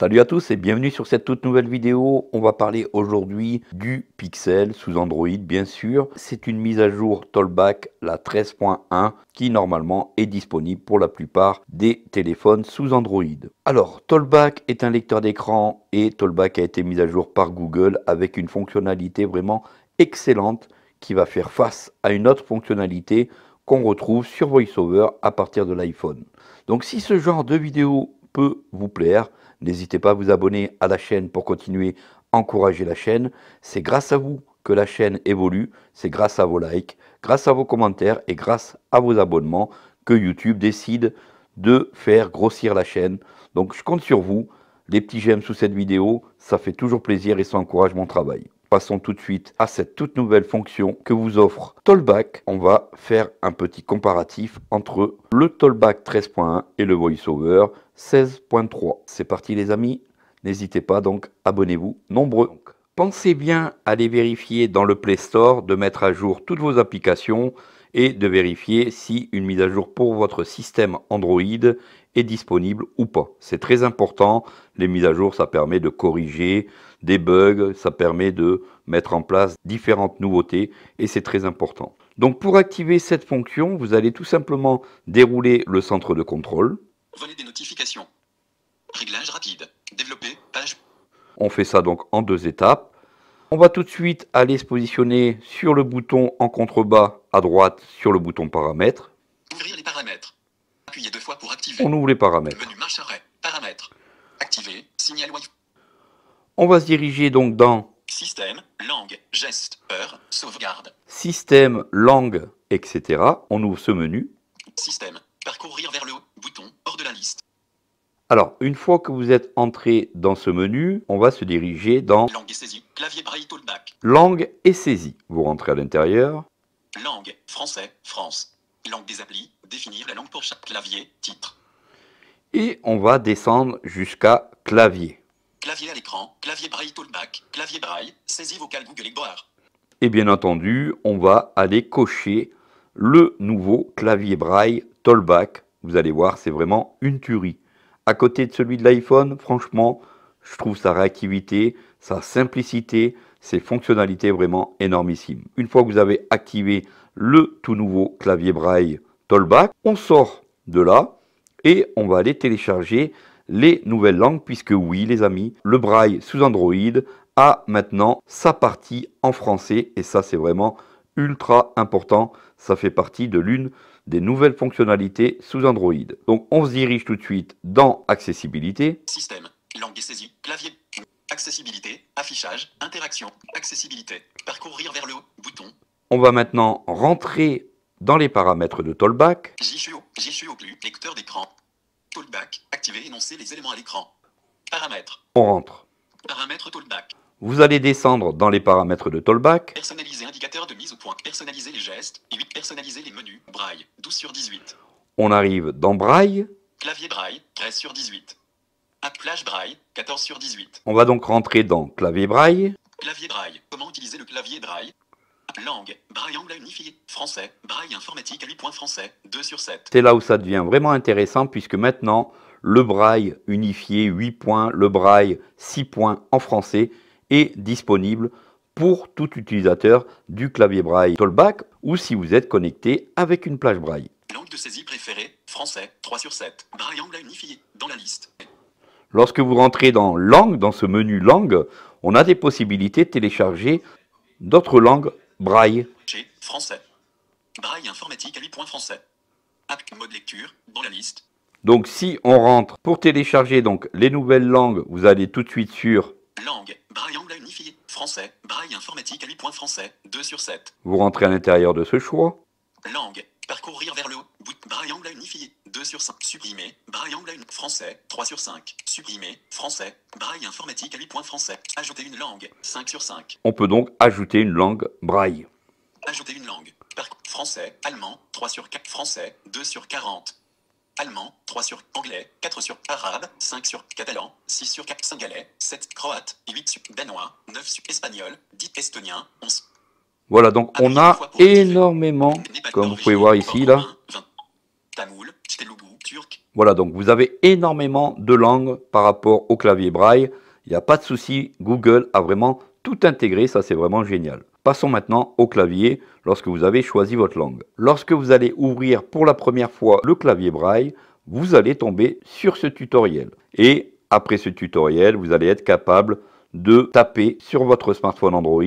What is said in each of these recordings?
Salut à tous et bienvenue sur cette toute nouvelle vidéo. On va parler aujourd'hui du Pixel sous Android bien sûr. C'est une mise à jour Tollback, la 13.1 qui normalement est disponible pour la plupart des téléphones sous Android. Alors Tollback est un lecteur d'écran et Tollback a été mis à jour par Google avec une fonctionnalité vraiment excellente qui va faire face à une autre fonctionnalité qu'on retrouve sur VoiceOver à partir de l'iPhone. Donc si ce genre de vidéo peut vous plaire. N'hésitez pas à vous abonner à la chaîne pour continuer à encourager la chaîne. C'est grâce à vous que la chaîne évolue, c'est grâce à vos likes, grâce à vos commentaires et grâce à vos abonnements que YouTube décide de faire grossir la chaîne. Donc je compte sur vous. Les petits j'aime sous cette vidéo, ça fait toujours plaisir et ça encourage mon travail. Passons tout de suite à cette toute nouvelle fonction que vous offre Tollback. On va faire un petit comparatif entre le Tollback 13.1 et le VoiceOver 16.3. C'est parti les amis, n'hésitez pas donc, abonnez-vous nombreux. pensez bien à les vérifier dans le Play Store, de mettre à jour toutes vos applications et de vérifier si une mise à jour pour votre système Android est disponible ou pas. C'est très important, les mises à jour, ça permet de corriger des bugs, ça permet de mettre en place différentes nouveautés, et c'est très important. Donc pour activer cette fonction, vous allez tout simplement dérouler le centre de contrôle. Volet des notifications. Réglage rapide. Développer, page. On fait ça donc en deux étapes. On va tout de suite aller se positionner sur le bouton en contrebas à droite sur le bouton paramètres. Ouvrir les paramètres. On ouvre les paramètres. On va se diriger donc dans Système, langue, geste, heure, sauvegarde. Système, langue, etc. On ouvre ce menu. Système, parcourir vers le haut, bouton, hors de la liste. Alors, une fois que vous êtes entré dans ce menu, on va se diriger dans Langue et saisie, clavier braille Langue et saisie. Vous rentrez à l'intérieur. Langue, français, France. Langue des applis, Définir la langue pour chaque clavier, titre. Et on va descendre jusqu'à clavier. Clavier à l'écran, clavier braille clavier braille, saisie vocale Google Et bien entendu, on va aller cocher le nouveau clavier braille Tollback. Vous allez voir, c'est vraiment une tuerie. À côté de celui de l'iPhone, franchement, je trouve sa réactivité, sa simplicité, ses fonctionnalités vraiment énormissimes. Une fois que vous avez activé le tout nouveau clavier braille on sort de là et on va aller télécharger les nouvelles langues, puisque oui, les amis, le braille sous Android a maintenant sa partie en français, et ça c'est vraiment ultra important, ça fait partie de l'une des nouvelles fonctionnalités sous Android. Donc on se dirige tout de suite dans Accessibilité. Système, langue et saisie, clavier, accessibilité, affichage, interaction, accessibilité, parcourir vers le haut, bouton. On va maintenant rentrer dans les paramètres de Tollback, lecteur d'écran. Tollback, activer énoncer les éléments à l'écran. Paramètres. On rentre. Paramètres Tollback. Vous allez descendre dans les paramètres de Tollback. Personnaliser indicateur de mise au point. Personnaliser les gestes. Et 8. Personnaliser les menus. Braille. 12 sur 18. On arrive dans Braille. Clavier Braille. 13 sur 18. Applage Braille. 14 sur 18. On va donc rentrer dans Clavier Braille. Clavier Braille. Comment utiliser le clavier Braille Langue, braille unifié, français, braille informatique 8 français, 2 sur 7. C'est là où ça devient vraiment intéressant puisque maintenant, le braille unifié 8 points, le braille 6 points en français est disponible pour tout utilisateur du clavier braille Tollback ou si vous êtes connecté avec une plage braille. Langue de saisie préférée, français, 3 sur 7, braille anglais unifié, dans la liste. Lorsque vous rentrez dans langue, dans ce menu langue, on a des possibilités de télécharger d'autres langues Braille. Chez français. Braille informatique à point français. App mode lecture dans la liste. Donc si on rentre pour télécharger donc les nouvelles langues, vous allez tout de suite sur langue braille anglais unifié français braille informatique à point français 2 sur 7. Vous rentrez à l'intérieur de ce choix. Langue parcourir vers le haut braille anglais unifié 2 sur 5. supprimer, Braille anglais français. 3 sur 5. Supprimé. Français. Braille informatique à 8 points français. Ajouter une langue. 5 sur 5. On peut donc ajouter une langue braille. Ajouter une langue. Par français. Allemand. 3 sur 4. Français. 2 sur 40. Allemand, 3 sur anglais, 4 sur arabe, 5 sur catalan, 6 sur singalais, 7 croate, 8 sur danois, 9 sur espagnol, 10 estonien, 11. Voilà, donc on a énormément, comme vous pouvez voir ici, là, tamoul, turc. Voilà, donc vous avez énormément de langues par rapport au clavier braille. Il n'y a pas de souci, Google a vraiment tout intégré, ça c'est vraiment génial. Passons maintenant au clavier lorsque vous avez choisi votre langue. Lorsque vous allez ouvrir pour la première fois le clavier braille, vous allez tomber sur ce tutoriel. Et après ce tutoriel, vous allez être capable de taper sur votre smartphone Android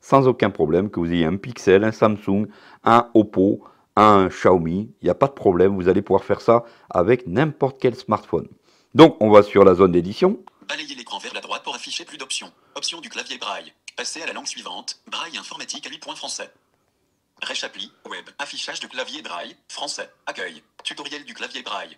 sans aucun problème, que vous ayez un Pixel, un Samsung, un Oppo, un Xiaomi, il n'y a pas de problème, vous allez pouvoir faire ça avec n'importe quel smartphone. Donc on va sur la zone d'édition. Balayez l'écran vers la droite pour afficher plus d'options. Option du clavier braille. Passez à la langue suivante. Braille informatique à 8 points français. web, affichage de clavier braille, français, accueil, tutoriel du clavier braille.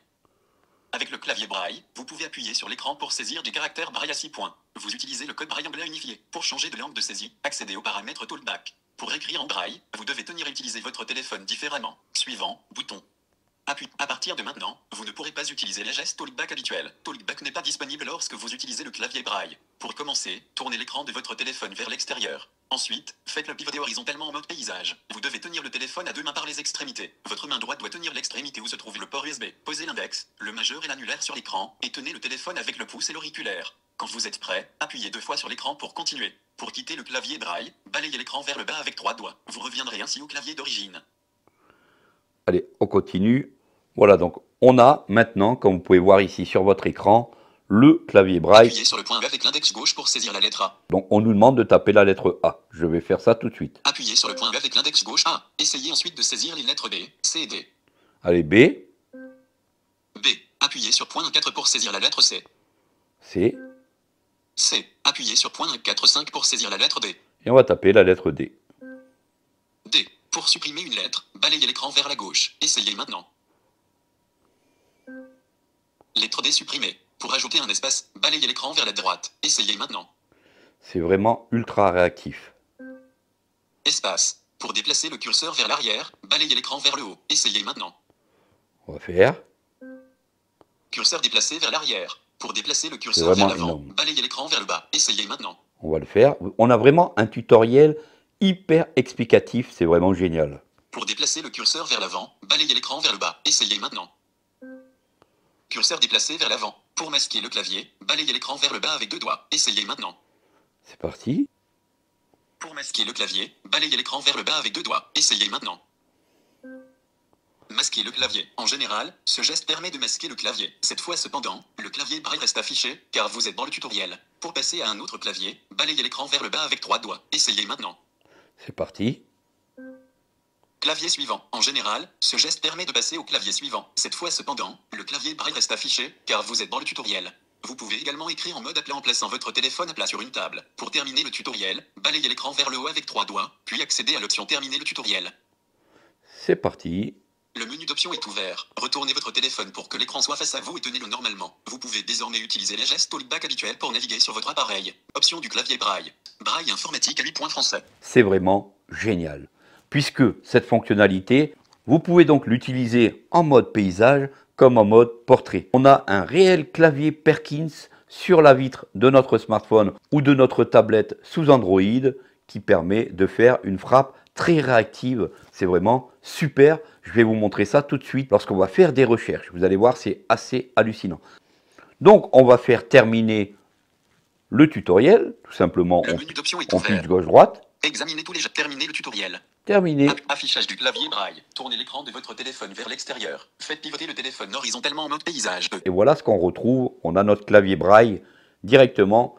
Avec le clavier braille, vous pouvez appuyer sur l'écran pour saisir des caractères braille à 6 points. Vous utilisez le code braille anglais unifié pour changer de langue de saisie, accédez aux paramètres toolback. Pour écrire en braille, vous devez tenir et utiliser votre téléphone différemment. Suivant, bouton. Appuyez. À partir de maintenant, vous ne pourrez pas utiliser les gestes Talkback habituels. Talkback n'est pas disponible lorsque vous utilisez le clavier braille. Pour commencer, tournez l'écran de votre téléphone vers l'extérieur. Ensuite, faites-le pivoter horizontalement en mode paysage. Vous devez tenir le téléphone à deux mains par les extrémités. Votre main droite doit tenir l'extrémité où se trouve le port USB. Posez l'index, le majeur et l'annulaire sur l'écran, et tenez le téléphone avec le pouce et l'auriculaire. Quand vous êtes prêt, appuyez deux fois sur l'écran pour continuer. Pour quitter le clavier Braille, balayez l'écran vers le bas avec trois doigts. Vous reviendrez ainsi au clavier d'origine. Allez, on continue. Voilà donc, on a maintenant, comme vous pouvez voir ici sur votre écran, le clavier braille. Appuyez sur le point avec l'index gauche pour saisir la lettre A. Donc on nous demande de taper la lettre A. Je vais faire ça tout de suite. Appuyez sur le point avec l'index gauche A. Essayez ensuite de saisir les lettres B, C et D. Allez, B. B. Appuyez sur point 4 pour saisir la lettre C. C. C. Appuyez sur point 4 5 pour saisir la lettre D. Et on va taper la lettre D. D. Pour supprimer une lettre, balayez l'écran vers la gauche. Essayez maintenant. Lettre D supprimée. Pour ajouter un espace, balayez l'écran vers la droite. Essayez maintenant. C'est vraiment ultra réactif. Espace. Pour déplacer le curseur vers l'arrière, balayez l'écran vers le haut. Essayez maintenant. On va faire. Curseur déplacé vers l'arrière. Pour déplacer le curseur vers l'avant, balayez l'écran vers le bas. Essayez maintenant. On va le faire. On a vraiment un tutoriel hyper explicatif. C'est vraiment génial. Pour déplacer le curseur vers l'avant, balayez l'écran vers le bas. Essayez maintenant. Curseur déplacé vers l'avant. Pour masquer le clavier, balayez l'écran vers le bas avec deux doigts. Essayez maintenant. C'est parti. Pour masquer le clavier, balayez l'écran vers le bas avec deux doigts. Essayez maintenant. Masquer le clavier. En général, ce geste permet de masquer le clavier. Cette fois cependant, le clavier braille reste affiché, car vous êtes dans le tutoriel. Pour passer à un autre clavier, balayez l'écran vers le bas avec trois doigts. Essayez maintenant. C'est parti. Clavier suivant. En général, ce geste permet de passer au clavier suivant. Cette fois cependant, le clavier braille reste affiché, car vous êtes dans le tutoriel. Vous pouvez également écrire en mode appelé en plaçant votre téléphone à plat sur une table. Pour terminer le tutoriel, balayez l'écran vers le haut avec trois doigts, puis accédez à l'option Terminer le tutoriel. C'est parti. Le menu d'options est ouvert. Retournez votre téléphone pour que l'écran soit face à vous et tenez-le normalement. Vous pouvez désormais utiliser les gestes holdback habituels pour naviguer sur votre appareil. Option du clavier braille. Braille informatique à 8 points français. C'est vraiment génial puisque cette fonctionnalité, vous pouvez donc l'utiliser en mode paysage comme en mode portrait. On a un réel clavier Perkins sur la vitre de notre smartphone ou de notre tablette sous Android qui permet de faire une frappe très réactive. C'est vraiment super. Je vais vous montrer ça tout de suite lorsqu'on va faire des recherches. Vous allez voir, c'est assez hallucinant. Donc, on va faire terminer le tutoriel. Tout simplement, en on, gauche-droite. Examinez tous les jeux. Terminez le tutoriel. Terminé. Affichage du clavier braille. Tournez l'écran de votre téléphone vers l'extérieur. Faites pivoter le téléphone horizontalement en mode paysage. Et voilà ce qu'on retrouve. On a notre clavier braille directement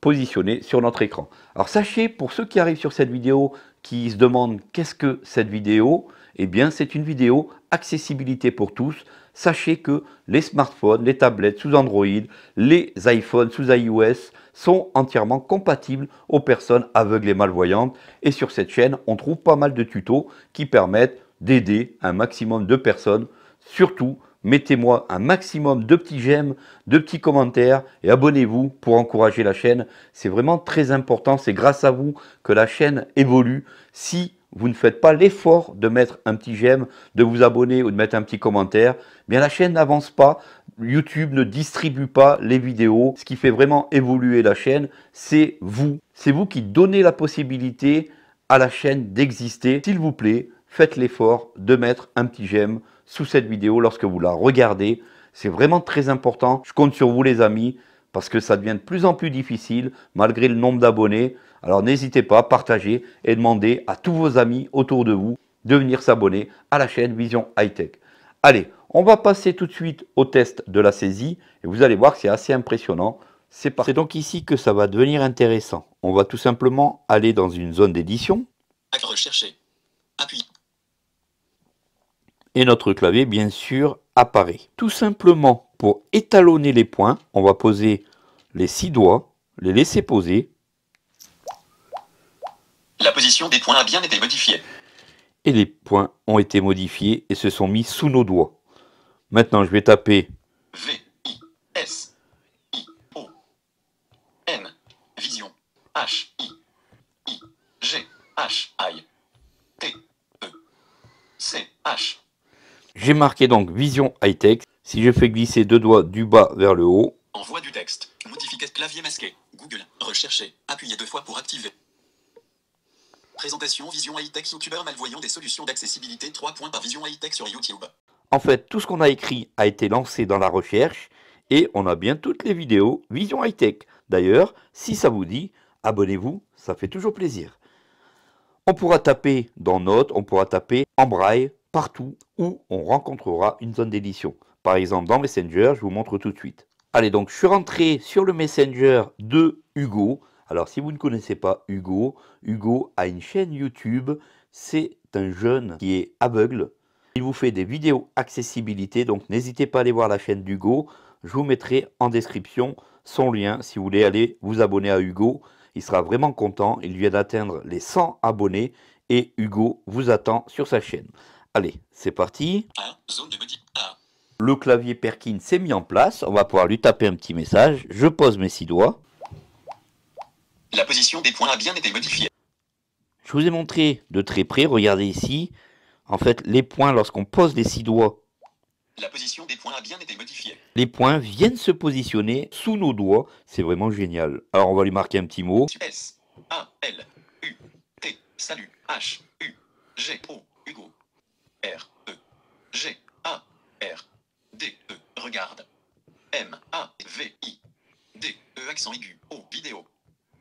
positionné sur notre écran. Alors sachez, pour ceux qui arrivent sur cette vidéo, qui se demandent qu'est-ce que cette vidéo, eh bien c'est une vidéo accessibilité pour tous sachez que les smartphones, les tablettes sous Android, les iPhones sous iOS sont entièrement compatibles aux personnes aveugles et malvoyantes. Et sur cette chaîne, on trouve pas mal de tutos qui permettent d'aider un maximum de personnes. Surtout, mettez-moi un maximum de petits j'aime, de petits commentaires et abonnez-vous pour encourager la chaîne. C'est vraiment très important, c'est grâce à vous que la chaîne évolue. Si vous ne faites pas l'effort de mettre un petit j'aime, de vous abonner ou de mettre un petit commentaire, bien la chaîne n'avance pas, YouTube ne distribue pas les vidéos. Ce qui fait vraiment évoluer la chaîne, c'est vous. C'est vous qui donnez la possibilité à la chaîne d'exister. S'il vous plaît, faites l'effort de mettre un petit j'aime sous cette vidéo lorsque vous la regardez. C'est vraiment très important. Je compte sur vous les amis parce que ça devient de plus en plus difficile malgré le nombre d'abonnés. Alors n'hésitez pas, à partager et demander à tous vos amis autour de vous de venir s'abonner à la chaîne Vision High Tech. Allez, on va passer tout de suite au test de la saisie et vous allez voir que c'est assez impressionnant. C'est donc ici que ça va devenir intéressant. On va tout simplement aller dans une zone d'édition. Rechercher. Appuyez. Et notre clavier, bien sûr, apparaît. Tout simplement, pour étalonner les points, on va poser les six doigts, les laisser poser, la position des points a bien été modifiée. Et les points ont été modifiés et se sont mis sous nos doigts. Maintenant, je vais taper V I S I O N Vision H I I G H I T E C H. J'ai marqué donc Vision High Tech. Si je fais glisser deux doigts du bas vers le haut. Envoi du texte. Modification clavier masqué. Google. Rechercher. Appuyez deux fois pour activer. Présentation Vision Hightech youtubeur malvoyant des solutions d'accessibilité 3 points par Vision Hightech sur YouTube. En fait, tout ce qu'on a écrit a été lancé dans la recherche et on a bien toutes les vidéos Vision Hightech. D'ailleurs, si ça vous dit, abonnez-vous, ça fait toujours plaisir. On pourra taper dans Notes, on pourra taper en braille partout où on rencontrera une zone d'édition. Par exemple, dans Messenger, je vous montre tout de suite. Allez, donc je suis rentré sur le Messenger de Hugo. Alors si vous ne connaissez pas Hugo, Hugo a une chaîne YouTube, c'est un jeune qui est aveugle. Il vous fait des vidéos accessibilité, donc n'hésitez pas à aller voir la chaîne d'Hugo. Je vous mettrai en description son lien si vous voulez aller vous abonner à Hugo. Il sera vraiment content, il vient d'atteindre les 100 abonnés et Hugo vous attend sur sa chaîne. Allez, c'est parti. Le clavier Perkin s'est mis en place, on va pouvoir lui taper un petit message. Je pose mes six doigts. La position des points a bien été modifiée. Je vous ai montré de très près, regardez ici. En fait, les points, lorsqu'on pose les six doigts, la position des points a bien été modifiée. Les points viennent se positionner sous nos doigts. C'est vraiment génial. Alors, on va lui marquer un petit mot. S, A, L, U, T, salut, H, U, G, O, Hugo, R, E, G, A, R, D, E, regarde, M, A, V, I, D, E, accent aigu, O, vidéo.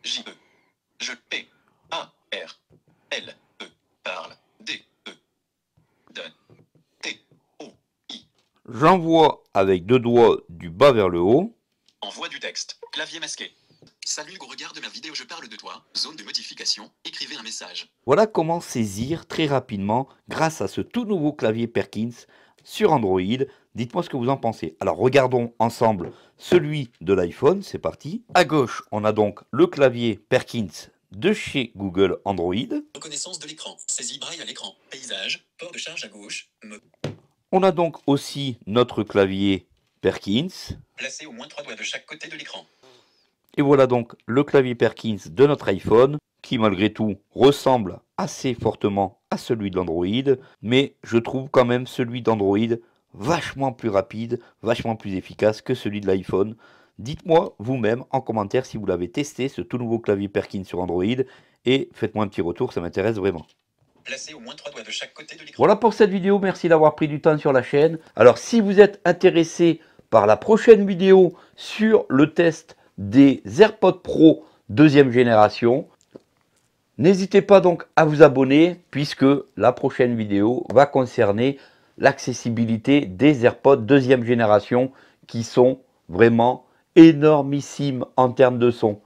J E je P A R L E parle D E donne T O I. J'envoie avec deux doigts du bas vers le haut. Envoie du texte. Clavier masqué. Salut, regarde ma vidéo, je parle de toi. Zone de modification, écrivez un message. Voilà comment saisir très rapidement, grâce à ce tout nouveau clavier Perkins sur Android, Dites-moi ce que vous en pensez. Alors regardons ensemble celui de l'iPhone, c'est parti. À gauche, on a donc le clavier Perkins de chez Google Android. Reconnaissance de l'écran, saisie braille à l'écran, paysage, port de charge à gauche. On a donc aussi notre clavier Perkins. Placé au moins trois doigts de chaque côté de l'écran. Et voilà donc le clavier Perkins de notre iPhone, qui malgré tout ressemble assez fortement à celui de l'Android, mais je trouve quand même celui d'Android vachement plus rapide, vachement plus efficace que celui de l'iPhone. Dites-moi vous-même en commentaire si vous l'avez testé, ce tout nouveau clavier Perkin sur Android, et faites-moi un petit retour, ça m'intéresse vraiment. Placez au moins trois doigts de chaque côté de voilà pour cette vidéo, merci d'avoir pris du temps sur la chaîne. Alors si vous êtes intéressé par la prochaine vidéo sur le test des AirPods Pro deuxième génération, n'hésitez pas donc à vous abonner puisque la prochaine vidéo va concerner l'accessibilité des AirPods deuxième génération qui sont vraiment énormissimes en termes de son.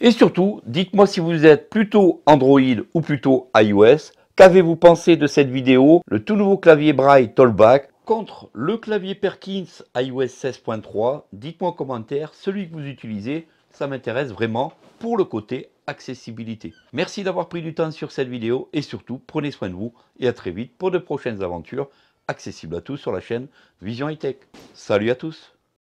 Et surtout, dites-moi si vous êtes plutôt Android ou plutôt iOS. Qu'avez-vous pensé de cette vidéo Le tout nouveau clavier Braille Tollback contre le clavier Perkins iOS 16.3. Dites-moi en commentaire celui que vous utilisez. Ça m'intéresse vraiment pour le côté accessibilité. Merci d'avoir pris du temps sur cette vidéo et surtout prenez soin de vous et à très vite pour de prochaines aventures accessible à tous sur la chaîne Vision Hightech. Salut à tous